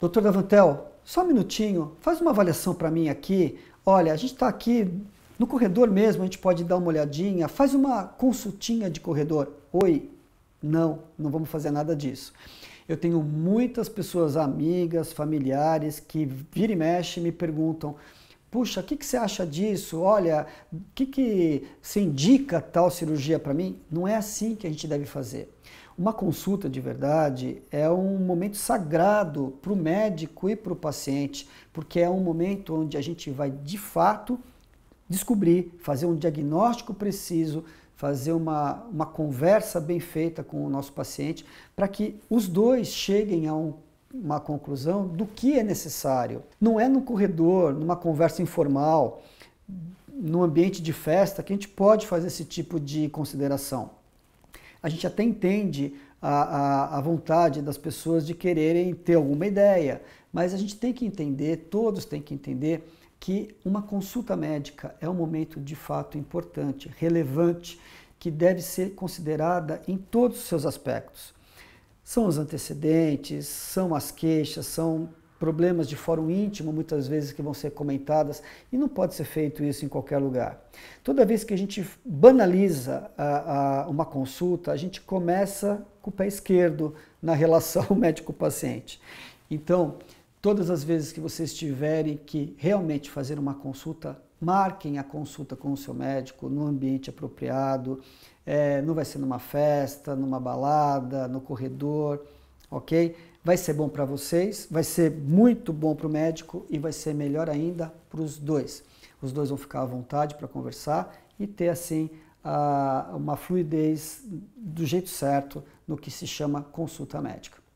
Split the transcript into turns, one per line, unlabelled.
Doutor Davantel, só um minutinho, faz uma avaliação para mim aqui. Olha, a gente está aqui no corredor mesmo, a gente pode dar uma olhadinha, faz uma consultinha de corredor. Oi, não, não vamos fazer nada disso. Eu tenho muitas pessoas amigas, familiares que vira e mexe me perguntam: puxa, o que, que, você acha disso? Olha, o que, que indica tal cirurgia para mim? Não é assim que a gente deve fazer. Uma consulta de verdade é um momento sagrado para o médico e para o paciente, porque é um momento onde a gente vai de fato descobrir, fazer um diagnóstico preciso, fazer uma, uma conversa bem feita com o nosso paciente, para que os dois cheguem a um uma conclusão do que é necessário. Não é no corredor, numa conversa informal, num ambiente de festa que a gente pode fazer esse tipo de consideração. A gente até entende a, a, a vontade das pessoas de quererem ter alguma ideia, mas a gente tem que entender, todos têm que entender que uma consulta médica é um momento de fato importante, relevante, que deve ser considerada em todos os seus aspectos. São os antecedentes, são as queixas, são problemas de fórum íntimo, muitas vezes, que vão ser comentadas, e não pode ser feito isso em qualquer lugar. Toda vez que a gente banaliza a, a, uma consulta, a gente começa com o pé esquerdo na relação médico-paciente. Então, todas as vezes que vocês tiverem que realmente fazer uma consulta marquem a consulta com o seu médico no ambiente apropriado. É, não vai ser numa festa, numa balada, no corredor, ok? Vai ser bom para vocês, vai ser muito bom para o médico e vai ser melhor ainda para os dois. Os dois vão ficar à vontade para conversar e ter assim a, uma fluidez do jeito certo no que se chama consulta médica.